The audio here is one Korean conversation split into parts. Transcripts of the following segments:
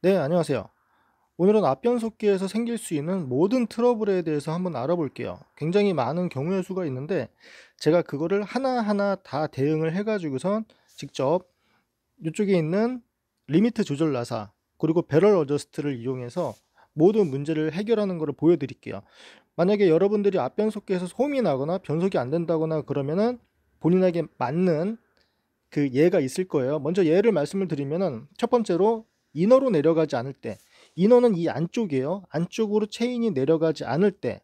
네, 안녕하세요. 오늘은 앞변속기에서 생길 수 있는 모든 트러블에 대해서 한번 알아볼게요. 굉장히 많은 경우의 수가 있는데 제가 그거를 하나하나 다 대응을 해가지고선 직접 이쪽에 있는 리미트 조절 나사 그리고 배럴 어저스트를 이용해서 모든 문제를 해결하는 것을 보여드릴게요. 만약에 여러분들이 앞변속기에서 소음이 나거나 변속이 안 된다거나 그러면은 본인에게 맞는 그 예가 있을 거예요. 먼저 예를 말씀을 드리면은 첫 번째로 인어로 내려가지 않을 때인어는이 안쪽이에요. 안쪽으로 체인이 내려가지 않을 때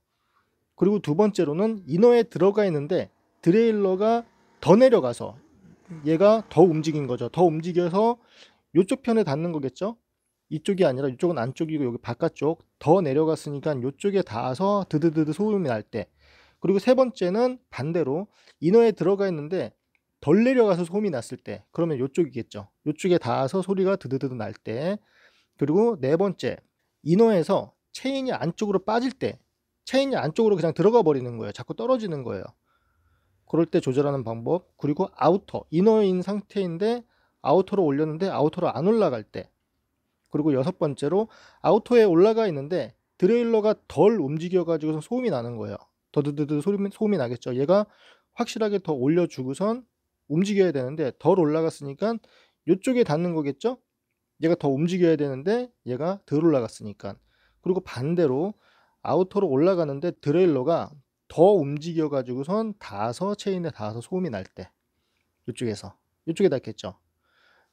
그리고 두 번째로는 인어에 들어가 있는데 드레일러가 더 내려가서 얘가 더 움직인 거죠. 더 움직여서 이쪽 편에 닿는 거겠죠. 이쪽이 아니라 이쪽은 안쪽이고 여기 바깥쪽 더 내려갔으니까 이쪽에 닿아서 드드드드 소음이 날때 그리고 세 번째는 반대로 인어에 들어가 있는데 덜 내려가서 소음이 났을 때 그러면 이쪽이겠죠. 이쪽에 닿아서 소리가 드드드드 날때 그리고 네 번째 인어에서 체인이 안쪽으로 빠질 때 체인이 안쪽으로 그냥 들어가 버리는 거예요. 자꾸 떨어지는 거예요. 그럴 때 조절하는 방법 그리고 아우터 인어인 상태인데 아우터로 올렸는데 아우터로 안 올라갈 때 그리고 여섯 번째로 아우터에 올라가 있는데 드레일러가 덜 움직여 가지고서 소음이 나는 거예요. 더드드드 소음이 나겠죠. 얘가 확실하게 더 올려주고선 움직여야 되는데 덜 올라갔으니까 이쪽에 닿는 거겠죠? 얘가 더 움직여야 되는데 얘가 덜 올라갔으니까 그리고 반대로 아우터로 올라가는데 드레일러가 더 움직여 가지고선 다아서 체인에 닿아서 소음이 날때 이쪽에서 이쪽에 닿겠죠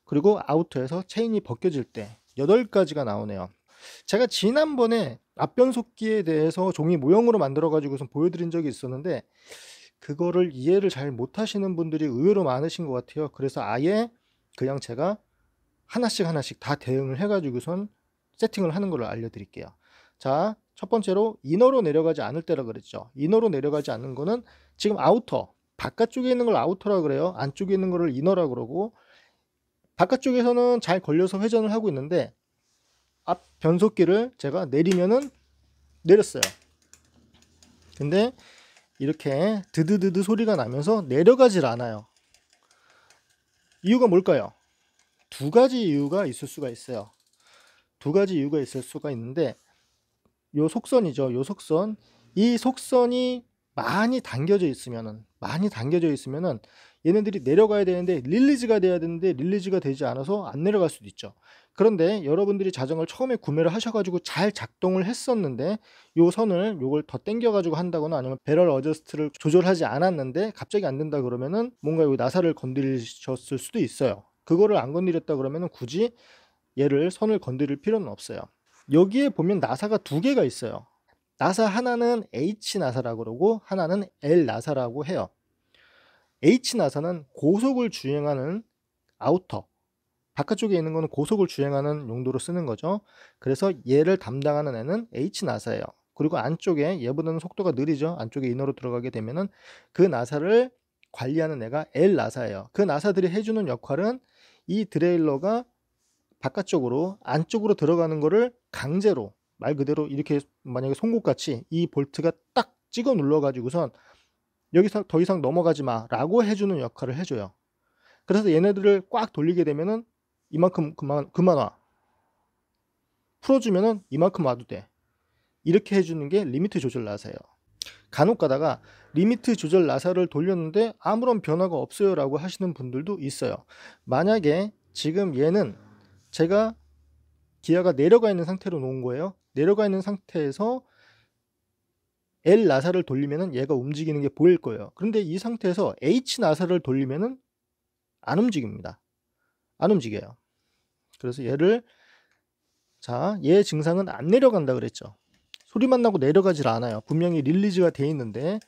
그리고 아우터에서 체인이 벗겨질 때 8가지가 나오네요 제가 지난번에 앞변속기에 대해서 종이 모형으로 만들어 가지고선 보여드린 적이 있었는데 그거를 이해를 잘 못하시는 분들이 의외로 많으신 것 같아요. 그래서 아예 그냥 제가 하나씩 하나씩 다 대응을 해가지고선 세팅을 하는 걸 알려드릴게요. 자, 첫 번째로 이너로 내려가지 않을 때라 그랬죠. 이너로 내려가지 않는 거는 지금 아우터, 바깥쪽에 있는 걸 아우터라 그래요. 안쪽에 있는 거를 이너라 그러고 바깥쪽에서는 잘 걸려서 회전을 하고 있는데 앞 변속기를 제가 내리면은 내렸어요. 근데 이렇게 드드드드 소리가 나면서 내려가질 않아요. 이유가 뭘까요? 두 가지 이유가 있을 수가 있어요. 두 가지 이유가 있을 수가 있는데 요 속선이죠. 요 속선. 이 속선이 많이 당겨져 있으면은 많이 당겨져 있으면은 얘네들이 내려가야 되는데 릴리즈가 돼야 되는데 릴리즈가 되지 않아서 안 내려갈 수도 있죠. 그런데 여러분들이 자전거를 처음에 구매를 하셔가지고 잘 작동을 했었는데 요 선을 요걸 더 당겨가지고 한다거나 아니면 배럴 어저스트를 조절하지 않았는데 갑자기 안 된다 그러면은 뭔가 요 나사를 건드리셨을 수도 있어요. 그거를 안 건드렸다 그러면은 굳이 얘를 선을 건드릴 필요는 없어요. 여기에 보면 나사가 두 개가 있어요. 나사 하나는 H 나사라고 그러고 하나는 L 나사라고 해요. H 나사는 고속을 주행하는 아우터, 바깥쪽에 있는 거는 고속을 주행하는 용도로 쓰는 거죠. 그래서 얘를 담당하는 애는 H나사예요. 그리고 안쪽에 얘보다는 속도가 느리죠. 안쪽에 인어로 들어가게 되면은 그 나사를 관리하는 애가 L나사예요. 그 나사들이 해주는 역할은 이 드레일러가 바깥쪽으로 안쪽으로 들어가는 거를 강제로 말 그대로 이렇게 만약에 송곳같이 이 볼트가 딱 찍어 눌러 가지고선 여기서 더 이상 넘어가지 마라고 해주는 역할을 해줘요. 그래서 얘네들을 꽉 돌리게 되면은 이만큼 그만 그만 와 풀어주면은 이만큼 와도 돼 이렇게 해주는 게 리미트 조절 나사예요. 간혹 가다가 리미트 조절 나사를 돌렸는데 아무런 변화가 없어요 라고 하시는 분들도 있어요 만약에 지금 얘는 제가 기아가 내려가 있는 상태로 놓은 거예요 내려가 있는 상태에서 L 나사를 돌리면 얘가 움직이는 게 보일 거예요 그런데 이 상태에서 H 나사를 돌리면 은안 움직입니다 안 움직여요 그래서 얘를 자, 얘 증상은 안 내려간다 그랬죠. 소리만 나고 내려가질 않아요. 분명히 릴리즈가 돼 있는데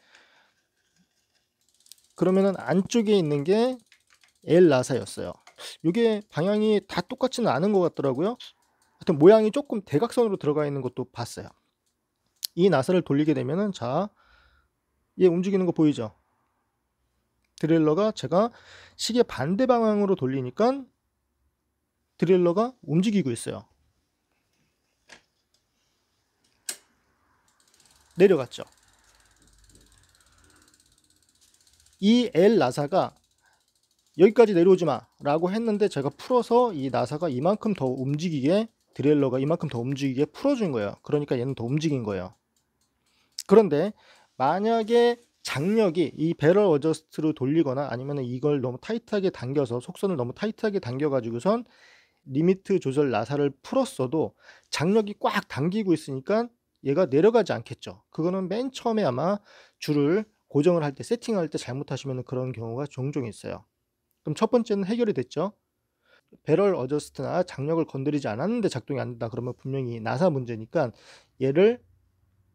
그러면은 안쪽에 있는 게 L 나사였어요. 이게 방향이 다 똑같지는 않은 것 같더라고요. 하여튼 모양이 조금 대각선으로 들어가 있는 것도 봤어요. 이 나사를 돌리게 되면은 자, 얘 움직이는 거 보이죠? 드릴러가 제가 시계 반대 방향으로 돌리니까 드릴러가 움직이고 있어요. 내려갔죠. 이 엘 나사가 여기까지 내려오지 마 라고 했는데 제가 풀어서 이 나사가 이만큼 더 움직이게 드릴러가 이만큼 더 움직이게 풀어준 거예요. 그러니까 얘는 더 움직인 거예요. 그런데 만약에 장력이 이 배럴 어저스트로 돌리거나 아니면 이걸 너무 타이트하게 당겨서 속선을 너무 타이트하게 당겨가지고선 리미트 조절 나사를 풀었어도 장력이 꽉 당기고 있으니까 얘가 내려가지 않겠죠. 그거는 맨 처음에 아마 줄을 고정을 할 때 세팅할 때 잘못하시면 그런 경우가 종종 있어요. 그럼 첫 번째는 해결이 됐죠. 배럴 어저스트나 장력을 건드리지 않았는데 작동이 안 된다 그러면 분명히 나사 문제니까 얘를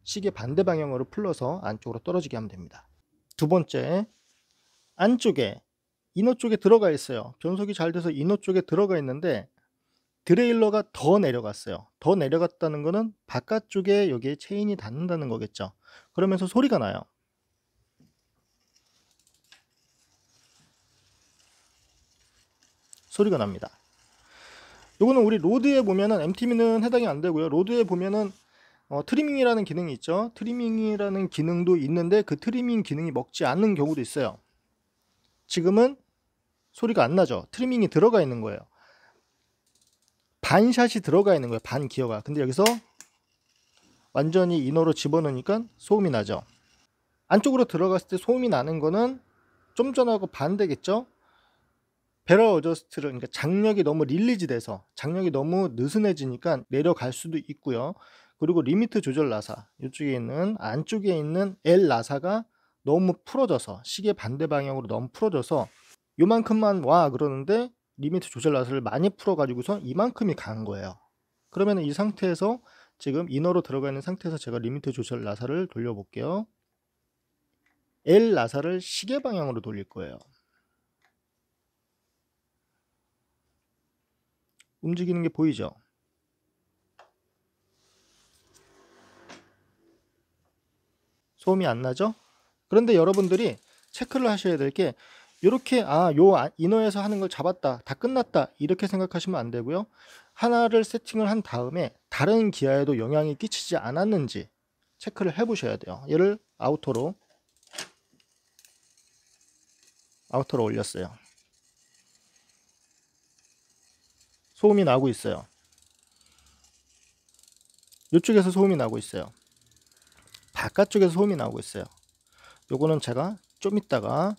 시계 반대 방향으로 풀러서 안쪽으로 떨어지게 하면 됩니다. 두 번째, 안쪽에 이너 쪽에 들어가 있어요. 변속이 잘 돼서 이너 쪽에 들어가 있는데 드레일러가 더 내려갔어요. 더 내려갔다는 거는 바깥쪽에 여기에 체인이 닿는다는 거겠죠. 그러면서 소리가 나요. 소리가 납니다. 요거는 우리 로드에 보면은 MTV는 해당이 안 되고요. 로드에 보면은 어, 트리밍이라는 기능이 있죠. 트리밍이라는 기능도 있는데 그 트리밍 기능이 먹지 않는 경우도 있어요. 지금은 소리가 안 나죠. 트리밍이 들어가 있는 거예요. 반샷이 들어가 있는 거예요. 반 기어가. 근데 여기서 완전히 인어로 집어넣으니까 소음이 나죠. 안쪽으로 들어갔을 때 소음이 나는 거는 좀 전하고 반대겠죠? 배럴 어저스트를 그러니까 장력이 너무 릴리즈 돼서 장력이 너무 느슨해지니까 내려갈 수도 있고요. 그리고 리미트 조절 나사 이쪽에 있는 안쪽에 있는 L 나사가 너무 풀어져서 시계 반대 방향으로 너무 풀어져서 요만큼만 와 그러는데 리미트 조절 나스를 많이 풀어가지고서 이만큼이 간 거예요. 그러면 이 상태에서 지금 이너로 들어가 있는 상태에서 제가 리미트 조절 나사를 돌려볼게요. L 나사를 시계 방향으로 돌릴 거예요. 움직이는 게 보이죠? 소음이 안 나죠? 그런데 여러분들이 체크를 하셔야 될게 이렇게 아요 아, 인어에서 하는 걸 잡았다 다 끝났다 이렇게 생각하시면 안 되고요 하나를 세팅을 한 다음에 다른 기아에도 영향이 끼치지 않았는지 체크를 해 보셔야 돼요 얘를 아우터로 아우터로 올렸어요 소음이 나고 있어요 이쪽에서 소음이 나고 있어요 바깥쪽에서 소음이 나고 있어요 요거는 제가 좀 있다가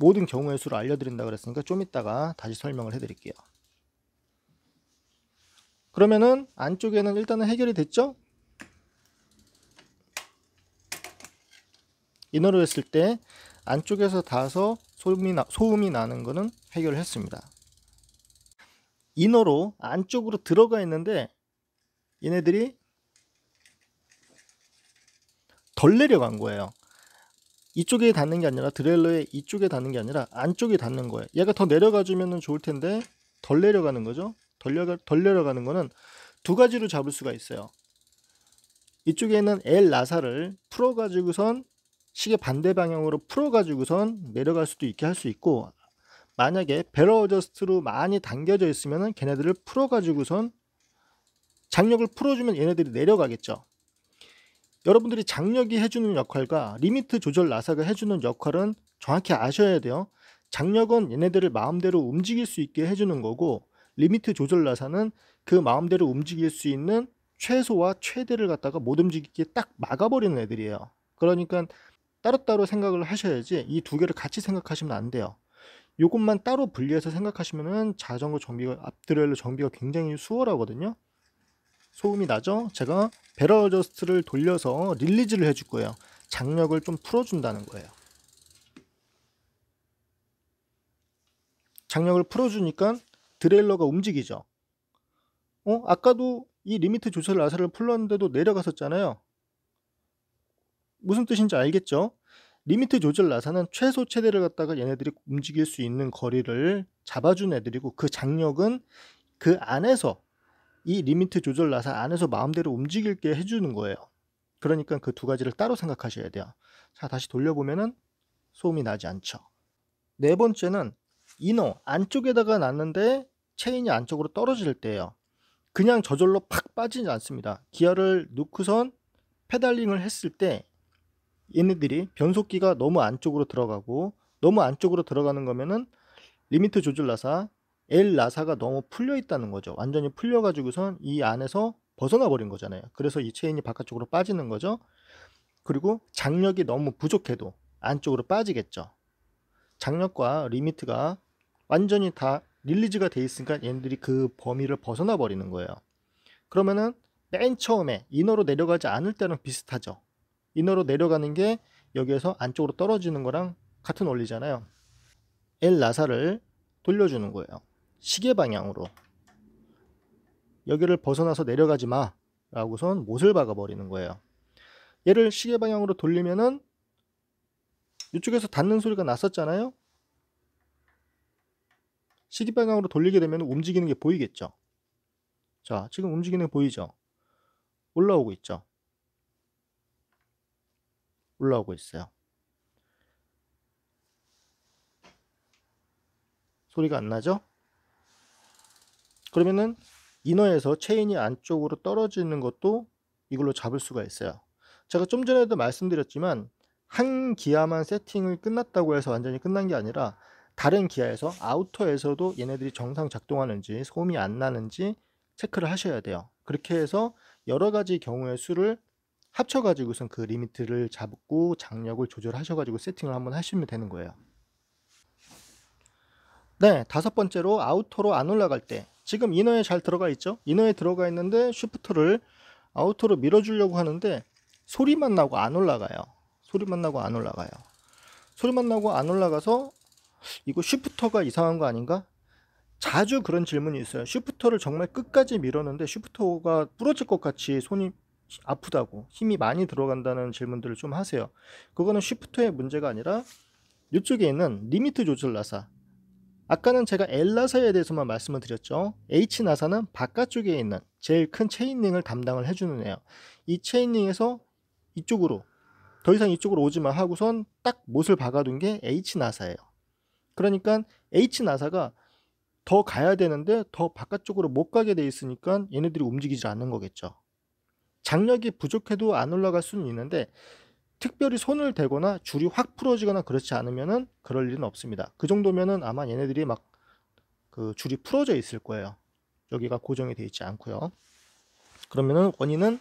모든 경우의 수를 알려드린다 그랬으니까 좀 이따가 다시 설명을 해드릴게요. 그러면은 안쪽에는 일단은 해결이 됐죠? 인어로 했을 때 안쪽에서 닿아서 소음이, 나, 소음이 나는 거는 해결을 했습니다. 인어로 안쪽으로 들어가 있는데 얘네들이 덜 내려간 거예요. 이쪽에 닿는 게 아니라 드레일러의 이쪽에 닿는 게 아니라 안쪽에 닿는 거예요. 얘가 더 내려가주면 좋을 텐데 덜 내려가는 거죠. 덜, 내려가, 덜 내려가는 거는 두 가지로 잡을 수가 있어요. 이쪽에는 L 나사를 풀어가지고선 시계 반대 방향으로 풀어가지고선 내려갈 수도 있게 할 수 있고 만약에 베러 어저스트로 많이 당겨져 있으면 걔네들을 풀어가지고선 장력을 풀어주면 얘네들이 내려가겠죠. 여러분들이 장력이 해주는 역할과 리미트 조절 나사가 해주는 역할은 정확히 아셔야 돼요. 장력은 얘네들을 마음대로 움직일 수 있게 해주는 거고 리미트 조절 나사는 그 마음대로 움직일 수 있는 최소와 최대를 갖다가 못 움직이게 딱 막아버리는 애들이에요. 그러니까 따로따로 생각을 하셔야지 이 두 개를 같이 생각하시면 안 돼요. 이것만 따로 분리해서 생각하시면은 자전거 정비가 앞드레일러 정비가 굉장히 수월하거든요. 소음이 나죠? 제가 배럴 어저스트를 돌려서 릴리즈를 해줄 거예요. 장력을 좀 풀어준다는 거예요. 장력을 풀어주니까 드레일러가 움직이죠. 어? 아까도 이 리미트 조절 나사를 풀렀는데도 내려갔었잖아요. 무슨 뜻인지 알겠죠? 리미트 조절 나사는 최소 최대를 갖다가 얘네들이 움직일 수 있는 거리를 잡아준 애들이고 그 장력은 그 안에서 이 리미트 조절 나사 안에서 마음대로 움직일게 해주는 거예요. 그러니까 그 두 가지를 따로 생각하셔야 돼요. 자, 다시 돌려보면은 소음이 나지 않죠. 네 번째는 이너 안쪽에다가 놨는데 체인이 안쪽으로 떨어질 때예요. 그냥 저절로 팍 빠지지 않습니다. 기어를 놓고선 페달링을 했을 때 얘네들이 변속기가 너무 안쪽으로 들어가고 너무 안쪽으로 들어가는 거면은 리미트 조절나사 L 나사가 너무 풀려 있다는 거죠. 완전히 풀려 가지고선 이 안에서 벗어나 버린 거잖아요. 그래서 이 체인이 바깥쪽으로 빠지는 거죠. 그리고 장력이 너무 부족해도 안쪽으로 빠지겠죠. 장력과 리미트가 완전히 다 릴리즈가 돼 있으니까 얘네들이 그 범위를 벗어나 버리는 거예요. 그러면은 맨 처음에 이너로 내려가지 않을 때랑 비슷하죠. 이너로 내려가는 게 여기에서 안쪽으로 떨어지는 거랑 같은 원리잖아요. L 나사를 돌려주는 거예요. 시계 방향으로 여기를 벗어나서 내려가지 마 라고선 못을 박아버리는 거예요. 얘를 시계 방향으로 돌리면은 이쪽에서 닿는 소리가 났었잖아요. 시계 방향으로 돌리게 되면 움직이는 게 보이겠죠. 자, 지금 움직이는 게 보이죠? 올라오고 있죠. 올라오고 있어요. 소리가 안 나죠? 그러면은 이너에서 체인이 안쪽으로 떨어지는 것도 이걸로 잡을 수가 있어요. 제가 좀 전에도 말씀드렸지만 한 기아만 세팅을 끝났다고 해서 완전히 끝난 게 아니라 다른 기아에서 아우터에서도 얘네들이 정상 작동하는지 소음이 안 나는지 체크를 하셔야 돼요. 그렇게 해서 여러 가지 경우의 수를 합쳐가지고선 그 리미트를 잡고 장력을 조절하셔가지고 세팅을 한번 하시면 되는 거예요. 네, 다섯 번째로 아우터로 안 올라갈 때 지금 이너에 잘 들어가 있죠 이너에 들어가 있는데 쉬프트를 아우터로 밀어주려고 하는데 소리만 나고 안 올라가요 소리만 나고 안 올라가요 소리만 나고 안 올라가서 이거 쉬프터가 이상한 거 아닌가 자주 그런 질문이 있어요 쉬프터를 정말 끝까지 밀었는데 쉬프터가 부러질 것 같이 손이 아프다고 힘이 많이 들어간다는 질문들을 좀 하세요 그거는 쉬프터의 문제가 아니라 이쪽에 있는 리미트 조절 나사 아까는 제가 엘나사에 대해서만 말씀을 드렸죠. H나사는 바깥쪽에 있는 제일 큰 체인링을 담당을 해주는 애요. 예이 체인링에서 이쪽으로 더 이상 이쪽으로 오지마 하고선 딱 못을 박아둔 게 H나사예요. 그러니까 H나사가 더 가야 되는데 더 바깥쪽으로 못 가게 돼 있으니까 얘네들이 움직이지 않는 거겠죠. 장력이 부족해도 안 올라갈 수는 있는데 특별히 손을 대거나 줄이 확 풀어지거나 그렇지 않으면은 그럴 일은 없습니다. 그 정도면은 아마 얘네들이 막 그 줄이 풀어져 있을 거예요. 여기가 고정이 되어 있지 않고요. 그러면은 원인은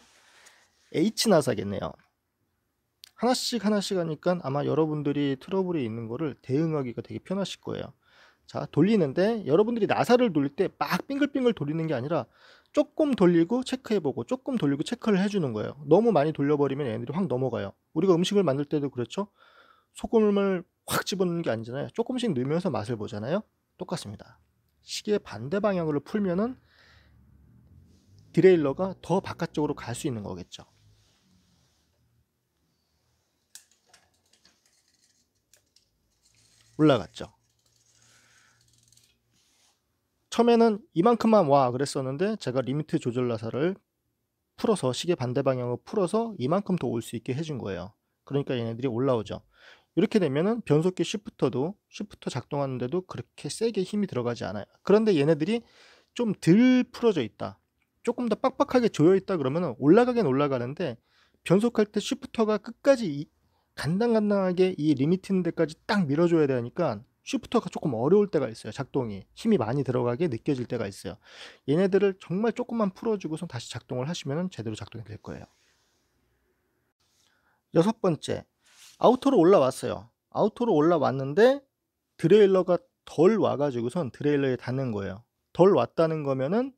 H나사겠네요. 하나씩 하나씩 하니까 아마 여러분들이 트러블이 있는 거를 대응하기가 되게 편하실 거예요. 자 돌리는데 여러분들이 나사를 돌릴 때 막 빙글빙글 돌리는 게 아니라 조금 돌리고 체크해보고 조금 돌리고 체크를 해주는 거예요. 너무 많이 돌려버리면 얘네들이 확 넘어가요. 우리가 음식을 만들 때도 그렇죠. 소금을 확 집어넣는 게 아니잖아요. 조금씩 넣으면서 맛을 보잖아요. 똑같습니다. 시계 반대 방향으로 풀면은 디레일러가 더 바깥쪽으로 갈 수 있는 거겠죠. 올라갔죠. 처음에는 이만큼만 와 그랬었는데 제가 리미트 조절 나사를 풀어서 시계 반대 방향으로 풀어서 이만큼 더 올 수 있게 해준 거예요. 그러니까 얘네들이 올라오죠. 이렇게 되면은 변속기 시프터도 시프터 작동하는데도 그렇게 세게 힘이 들어가지 않아요. 그런데 얘네들이 좀 덜 풀어져 있다. 조금 더 빡빡하게 조여 있다 그러면 올라가긴 올라가는데 변속할 때 시프터가 끝까지 간당간당하게 이 리미트 있는 데까지 딱 밀어줘야 되니까 쉬프트가 조금 어려울 때가 있어요. 작동이 힘이 많이 들어가게 느껴질 때가 있어요. 얘네들을 정말 조금만 풀어주고선 다시 작동을 하시면 제대로 작동이 될 거예요. 여섯 번째 아우터로 올라왔어요. 아우터로 올라왔는데 드레일러가 덜 와가지고선 드레일러에 닿는 거예요. 덜 왔다는 거면은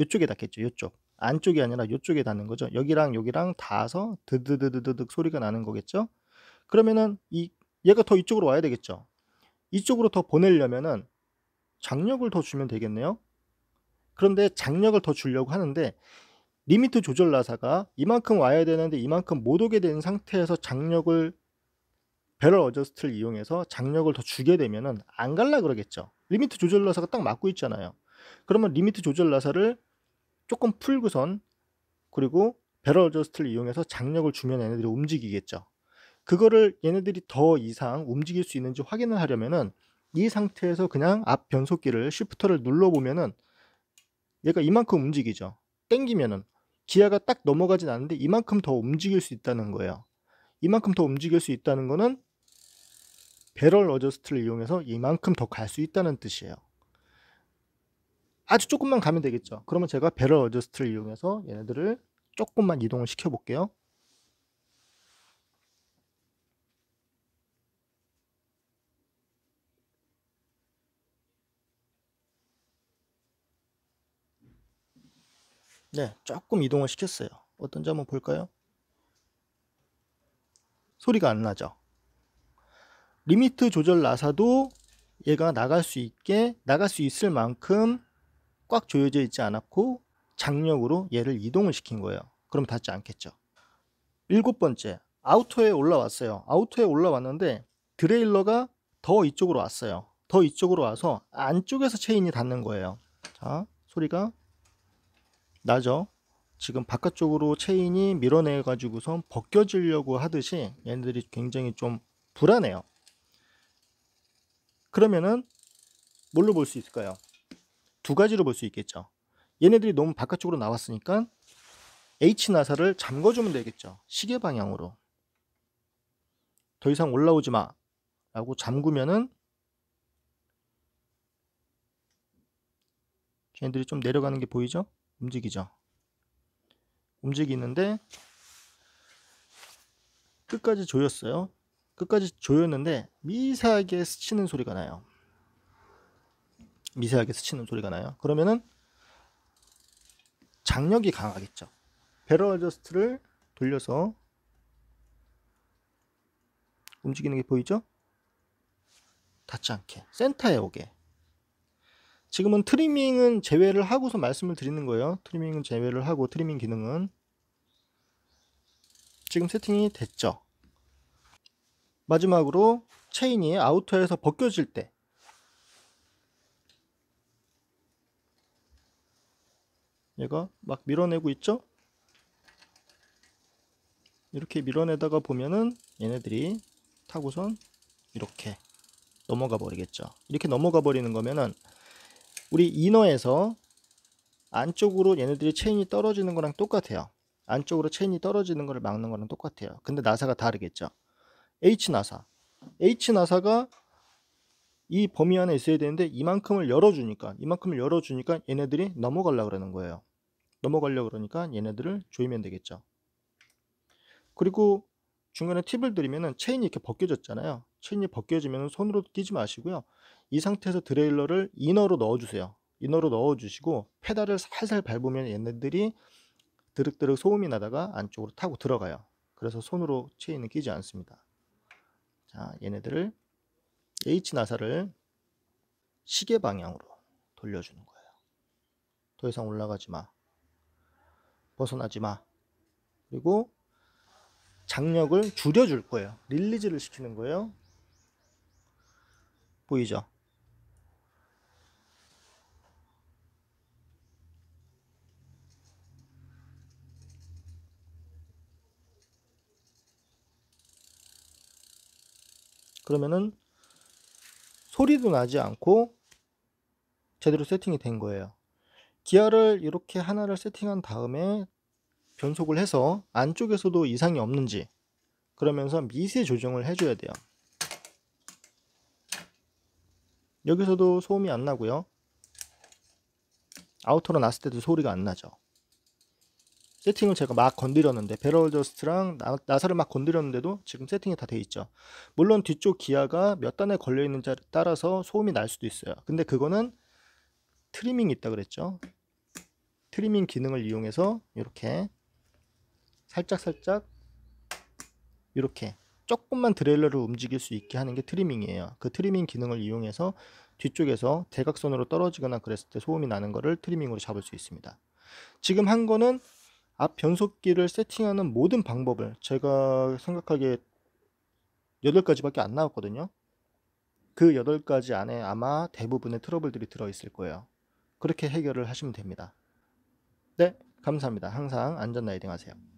이쪽에 닿겠죠. 이쪽 안쪽이 아니라 이쪽에 닿는 거죠. 여기랑 여기랑 닿아서 드드드드드득 소리가 나는 거겠죠. 그러면은 이 얘가 더 이쪽으로 와야 되겠죠. 이쪽으로 더 보내려면은 장력을 더 주면 되겠네요. 그런데 장력을 더 주려고 하는데 리미트 조절 나사가 이만큼 와야 되는데 이만큼 못 오게 된 상태에서 장력을 배럴 어저스트를 이용해서 장력을 더 주게 되면은 안 갈라 그러겠죠. 리미트 조절 나사가 딱맞고 있잖아요. 그러면 리미트 조절 나사를 조금 풀고선 그리고 배럴 어저스트를 이용해서 장력을 주면 얘네들이 움직이겠죠. 그거를 얘네들이 더 이상 움직일 수 있는지 확인을 하려면은 이 상태에서 그냥 앞 변속기를 쉬프터를 눌러보면은 얘가 이만큼 움직이죠. 땡기면은 기아가 딱 넘어가진 않는데 이만큼 더 움직일 수 있다는 거예요. 이만큼 더 움직일 수 있다는 거는 배럴 어저스트를 이용해서 이만큼 더 갈 수 있다는 뜻이에요. 아주 조금만 가면 되겠죠. 그러면 제가 배럴 어저스트를 이용해서 얘네들을 조금만 이동을 시켜볼게요. 네, 조금 이동을 시켰어요. 어떤지 한번 볼까요? 소리가 안 나죠. 리미트 조절 나사도 얘가 나갈 수 있게 나갈 수 있을 만큼 꽉 조여져 있지 않았고 장력으로 얘를 이동을 시킨 거예요. 그럼 닿지 않겠죠. 일곱 번째, 아우터에 올라왔어요. 아우터에 올라왔는데 드레일러가 더 이쪽으로 왔어요. 더 이쪽으로 와서 안쪽에서 체인이 닿는 거예요. 자, 소리가 나죠. 지금 바깥쪽으로 체인이 밀어내 가지고선 벗겨지려고 하듯이 얘네들이 굉장히 좀 불안해요. 그러면은 뭘로 볼 수 있을까요? 두 가지로 볼 수 있겠죠. 얘네들이 너무 바깥쪽으로 나왔으니까 H나사를 잠궈주면 되겠죠. 시계 방향으로. 더 이상 올라오지 마. 라고 잠그면은 얘네들이 좀 내려가는 게 보이죠? 움직이죠. 움직이는데 끝까지 조였어요. 끝까지 조였는데 미세하게 스치는 소리가 나요. 미세하게 스치는 소리가 나요. 그러면은 장력이 강하겠죠. 배럴 어저스트를 돌려서 움직이는 게 보이죠? 닿지 않게 센터에 오게 지금은 트리밍은 제외를 하고서 말씀을 드리는 거예요. 트리밍은 제외를 하고 트리밍 기능은 지금 세팅이 됐죠. 마지막으로 체인이 아우터에서 벗겨질 때 얘가 막 밀어내고 있죠? 이렇게 밀어내다가 보면은 얘네들이 타고선 이렇게 넘어가 버리겠죠. 이렇게 넘어가 버리는 거면은 우리 이너에서 안쪽으로 얘네들이 체인이 떨어지는 거랑 똑같아요. 안쪽으로 체인이 떨어지는 거를 막는 거랑 똑같아요. 근데 나사가 다르겠죠. H나사. H나사가 이 범위 안에 있어야 되는데 이만큼을 열어주니까 이만큼을 열어주니까 얘네들이 넘어가려 고 그러는 거예요. 넘어가려 고 그러니까 얘네들을 조이면 되겠죠. 그리고 중간에 팁을 드리면은 체인이 이렇게 벗겨졌잖아요. 체인이 벗겨지면 손으로 끼지 마시고요. 이 상태에서 드레일러를 이너로 넣어주세요. 이너로 넣어주시고 페달을 살살 밟으면 얘네들이 드륵드륵 소음이 나다가 안쪽으로 타고 들어가요. 그래서 손으로 체인은 끼지 않습니다. 자, 얘네들을 H나사를 시계 방향으로 돌려주는 거예요. 더 이상 올라가지 마. 벗어나지 마. 그리고 장력을 줄여줄 거예요. 릴리즈를 시키는 거예요. 보이죠? 그러면은 소리도 나지 않고 제대로 세팅이 된 거예요. 기아를 이렇게 하나를 세팅한 다음에 변속을 해서 안쪽에서도 이상이 없는지 그러면서 미세 조정을 해줘야 돼요. 여기서도 소음이 안 나고요. 아우터로 났을 때도 소리가 안 나죠. 세팅을 제가 막 건드렸는데 배럴 저스트랑 나, 사를막 건드렸는데도 지금 세팅이 다 돼 있죠 물론 뒤쪽 기아가 몇 단에 걸려 있는자에 따라서 소음이 날 수도 있어요 근데 그거는 트리밍이 있다 그랬죠 트리밍 기능을 이용해서 이렇게 살짝살짝 이렇게 조금만 드레일러를 움직일 수 있게 하는 게 트리밍이에요 그 트리밍 기능을 이용해서 뒤쪽에서 대각선으로 떨어지거나 그랬을 때 소음이 나는 거를 트리밍으로 잡을 수 있습니다 지금 한 거는 앞 변속기를 세팅하는 모든 방법을 제가 생각하기에 8가지밖에 안 나왔거든요. 그 8가지 안에 아마 대부분의 트러블들이 들어있을 거예요. 그렇게 해결을 하시면 됩니다. 네, 감사합니다. 항상 안전 라이딩 하세요.